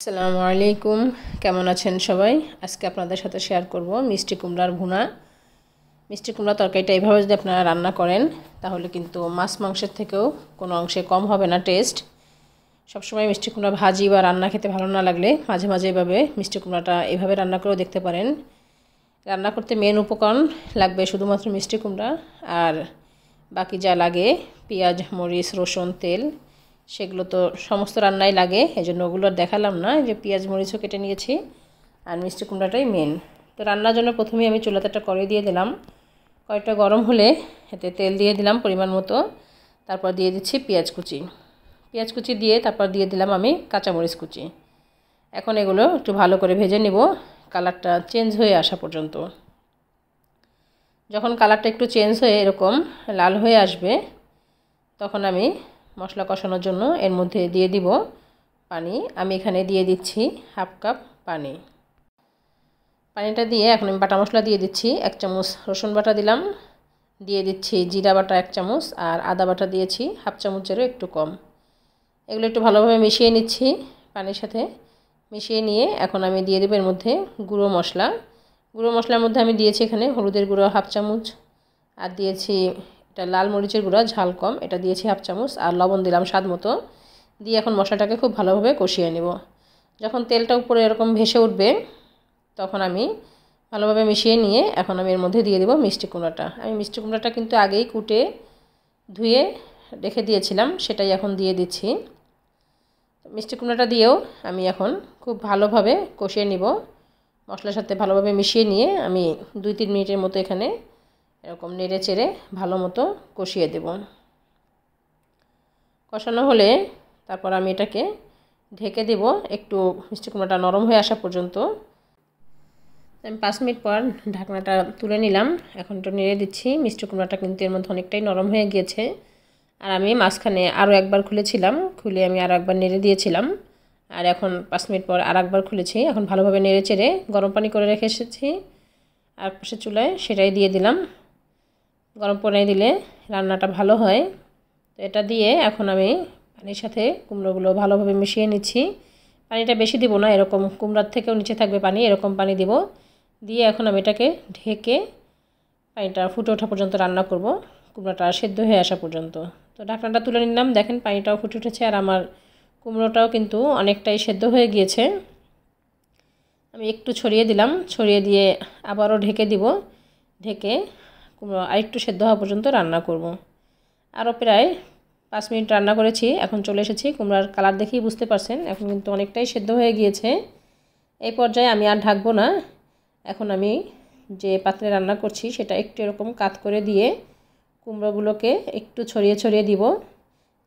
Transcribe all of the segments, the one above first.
আসসালামু আলাইকুম কেমন আছেন সবাই আজকে আপনাদের সাথে শেয়ার করব মিষ্টি কুমড়ার ভুনা মিষ্টি কুমড়া তরকারিটা এইভাবে যদি আপনারা রান্না করেন তাহলে কিন্তু মাছ মাংসের থেকেও কোনো অংশে কম হবে না টেস্ট সবসময় মিষ্টি কুমড়া ভাজি বা রান্না খেতে ভালো না লাগলে মাঝে মাঝে এভাবে মিষ্টি কুমড়াটা এভাবে রান্না করেও দেখতে পারেন রান্না করতে মেন উপকরণ লাগবে শুধুমাত্র মিষ্টি কুমড়া আর বাকি যা লাগে পেঁয়াজ মরিচ রসুন তেল সেগুলো তো সমস্ত রান্নাই লাগে এই জন্য ওগুলো দেখালাম না যে পেঁয়াজ মরিচও কেটে নিয়েছি আর মিষ্টি কুমড়াটাই মেন তো রান্নার জন্য প্রথমে আমি চুলাতেটা করে দিয়ে দিলাম কয়েকটা গরম হলে এতে তেল দিয়ে দিলাম পরিমাণ মতো তারপর দিয়ে দিচ্ছি পেঁয়াজ কুচি পেঁয়াজ কুচি দিয়ে তারপর দিয়ে দিলাম আমি কাঁচামরিচ কুচি এখন এগুলো একটু ভালো করে ভেজে নিব কালারটা চেঞ্জ হয়ে আসা পর্যন্ত যখন কালারটা একটু চেঞ্জ হয়ে এরকম লাল হয়ে আসবে তখন আমি মশলা কষানোর জন্য এর মধ্যে দিয়ে দিব পানি আমি এখানে দিয়ে দিচ্ছি হাফ কাপ পানি পানিটা দিয়ে এখন আমি বাটা মশলা দিয়ে দিচ্ছি এক চামচ রসুন বাটা দিলাম দিয়ে দিচ্ছি জিরা বাটা এক চামচ আর আদা বাটা দিয়েছি হাফ চামচেরও একটু কম এগুলো একটু ভালোভাবে মিশিয়ে নিচ্ছি পানির সাথে মিশিয়ে নিয়ে এখন আমি দিয়ে দেবো এর মধ্যে গুঁড়ো মশলা গুঁড়ো মশলার মধ্যে আমি দিয়েছি এখানে হলুদের গুঁড়ো হাফ চামচ আর দিয়েছি এটা লাল মরিচের গুঁড়া ঝাল কম এটা দিয়েছি হাফ চামচ আর লবণ দিলাম স্বাদ মতো দিয়ে এখন মশলাটাকে খুব ভালোভাবে কষিয়ে নেব যখন তেলটা উপরে এরকম ভেসে উঠবে তখন আমি ভালোভাবে মিশিয়ে নিয়ে এখন আমি এর মধ্যে দিয়ে দেবো মিষ্টি কুমড়াটা আমি মিষ্টি কুমড়াটা কিন্তু আগেই কুটে ধুয়ে রেখে দিয়েছিলাম সেটাই এখন দিয়ে দিচ্ছি মিষ্টি কুমড়াটা দিয়েও আমি এখন খুব ভালোভাবে কষিয়ে নিব মশলার সাথে ভালোভাবে মিশিয়ে নিয়ে আমি দুই তিন মিনিটের মতো এখানে এরকম নেড়ে চেড়ে ভালো মতো কষিয়ে দেব কষানো হলে তারপর আমি এটাকে ঢেকে দেব একটু মিষ্টি কুমড়াটা নরম হয়ে আসা পর্যন্ত আমি পাঁচ মিনিট পর ঢাকনাটা তুলে নিলাম এখন একটু নেড়ে দিচ্ছি মিষ্টি কুমড়াটা কিন্তু এর মধ্যে অনেকটাই নরম হয়ে গিয়েছে আর আমি মাঝখানে আরও একবার খুলেছিলাম খুলে আমি আরও একবার নেড়ে দিয়েছিলাম আর এখন পাঁচ মিনিট পর আর একবার খুলেছি এখন ভালোভাবে নেড়ে চেড়ে গরম পানি করে রেখে এসেছি আর পাশে চুলায় সেটাই দিয়ে দিলাম গরম পানি দিলে রান্নাটা ভালো হয় তো এটা দিয়ে এখন আমি পানির সাথে কুমড়োগুলো ভালোভাবে মিশিয়ে নিচ্ছি পানিটা বেশি দিব না এরকম কুমড়ার থেকেও নিচে থাকবে পানি এরকম পানি দিব দিয়ে এখন আমি এটাকে ঢেকে পানিটা ফুটে ওঠা পর্যন্ত রান্না করব কুমড়োটা সেদ্ধ হয়ে আসা পর্যন্ত তো ঢাকনাটা তুলে নিলাম দেখেন পানিটাও ফুটে উঠেছে আর আমার কুমড়োটাও কিন্তু অনেকটাই সেদ্ধ হয়ে গিয়েছে আমি একটু ছড়িয়ে দিলাম ছড়িয়ে দিয়ে আবারও ঢেকে দিব ঢেকে আরেকটু সেদ্ধ হওয়া পর্যন্ত রান্না করব। আরও প্রায় পাঁচ মিনিট রান্না করেছি এখন চলে এসেছি কুমড়ার কালার দেখেই বুঝতে পারছেন এখন কিন্তু অনেকটাই সেদ্ধ হয়ে গিয়েছে এই পর্যায়ে আমি আর ঢাকবো না এখন আমি যে পাত্রে রান্না করছি সেটা একটু এরকম কাত করে দিয়ে কুমড়োগুলোকে একটু ছড়িয়ে ছড়িয়ে দিব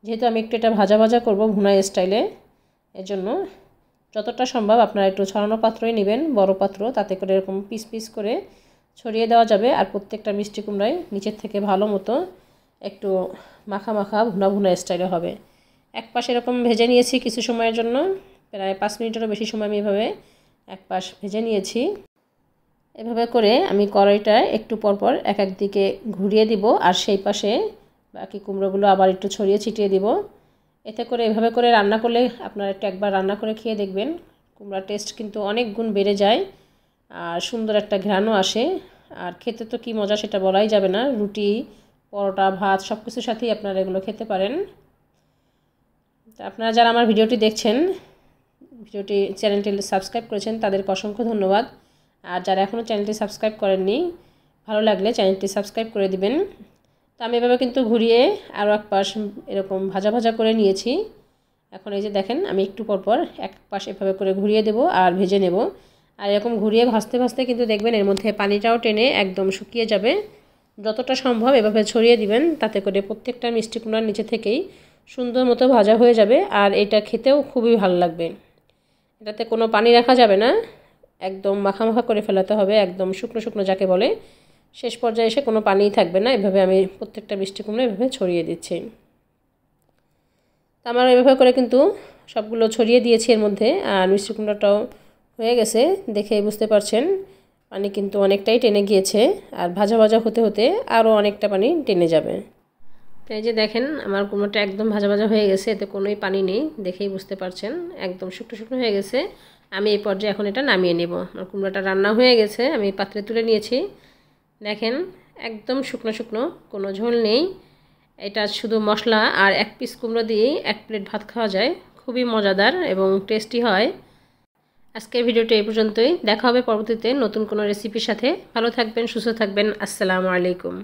যেহেতু আমি একটু এটা ভাজা ভাজা করব ভুনা স্টাইলে এজন্য যতটা সম্ভব আপনারা একটু ছড়ানো পাত্রই নেবেন বড় পাত্র তাতে করে এরকম পিস পিস করে ছড়িয়ে দেওয়া যাবে আর প্রত্যেকটা মিষ্টি কুমড়ায় নিচের থেকে ভালো মতো একটু মাখা মাখা ভুনা ভুনা স্টাইলে হবে এক পাশ এরকম ভেজে নিয়েছি কিছু সময়ের জন্য প্রায় পাঁচ মিনিটেরও বেশি সময় আমি এভাবে এক পাশ ভেজে নিয়েছি এভাবে করে আমি কড়াইটায় একটু পরপর এক এক দিকে ঘুরিয়ে দিব আর সেই পাশে বাকি কুমড়োগুলো আবার একটু ছড়িয়ে ছিটিয়ে দিব এতে করে এভাবে করে রান্না করলে আপনারা একটু একবার রান্না করে খেয়ে দেখবেন কুমড়ার টেস্ট কিন্তু অনেক গুণ বেড়ে যায় আর সুন্দর একটা ঘ্রাণও আসে আর খেতে তো কি মজা সেটা বলাই যাবে না রুটি পরোটা ভাত সব কিছুর সাথেই আপনারা এগুলো খেতে পারেন তা আপনারা যারা আমার ভিডিওটি দেখছেন ভিডিওটি চ্যানেলটি সাবস্ক্রাইব করেছেন তাদেরকে অসংখ্য ধন্যবাদ আর যারা এখনও চ্যানেলটি সাবস্ক্রাইব করেননি ভালো লাগলে চ্যানেলটি সাবস্ক্রাইব করে দিবেন তো আমি এভাবে কিন্তু ঘুরিয়ে আরও এক পাশ এরকম ভাজা ভাজা করে নিয়েছি এখন এই যে দেখেন আমি একটু পর পর এক পাশ এভাবে করে ঘুরিয়ে দেব আর ভেজে নেব আর এরকম ঘুরিয়ে ভাসতে ভাসতে কিন্তু দেখবেন এর মধ্যে পানিটাও টেনে একদম শুকিয়ে যাবে যতটা সম্ভব এভাবে ছড়িয়ে দিবেন তাতে করে প্রত্যেকটা মিষ্টি কুমড়ার নিচে থেকেই সুন্দর মতো ভাজা হয়ে যাবে আর এটা খেতেও খুবই ভালো লাগবে এটাতে কোনো পানি রাখা যাবে না একদম মাখা মাখা করে ফেলাতে হবে একদম শুকনো শুকনো যাকে বলে শেষ পর্যায়ে এসে কোনো পানিই থাকবে না এভাবে আমি প্রত্যেকটা মিষ্টি কুমড়ো এভাবে ছড়িয়ে দিচ্ছি তা আমার এভাবে করে কিন্তু সবগুলো ছড়িয়ে দিয়েছি এর মধ্যে আর মিষ্টি কুমড়াটাও হয়ে গেছে দেখে বুঝতে পারছেন পানি কিন্তু অনেকটাই টেনে গিয়েছে আর ভাজা ভাজা হতে হতে আরও অনেকটা পানি টেনে যাবে এই যে দেখেন আমার কুমড়োটা একদম ভাজা ভাজা হয়ে গেছে এতে কোনোই পানি নেই দেখেই বুঝতে পারছেন একদম শুকনো শুকনো হয়ে গেছে আমি এই পর্যায়ে এখন এটা নামিয়ে নেব আমার কুমড়োটা রান্না হয়ে গেছে আমি পাত্রে তুলে নিয়েছি দেখেন একদম শুকনো শুকনো কোনো ঝোল নেই এটা শুধু মশলা আর এক পিস কুমড়ো দিয়েই এক প্লেট ভাত খাওয়া যায় খুবই মজাদার এবং টেস্টি হয় আজকের ভিডিওটি এই পর্যন্তই দেখা হবে পরবর্তীতে নতুন কোনো রেসিপির সাথে ভালো থাকবেন সুস্থ থাকবেন আসসালামু আলাইকুম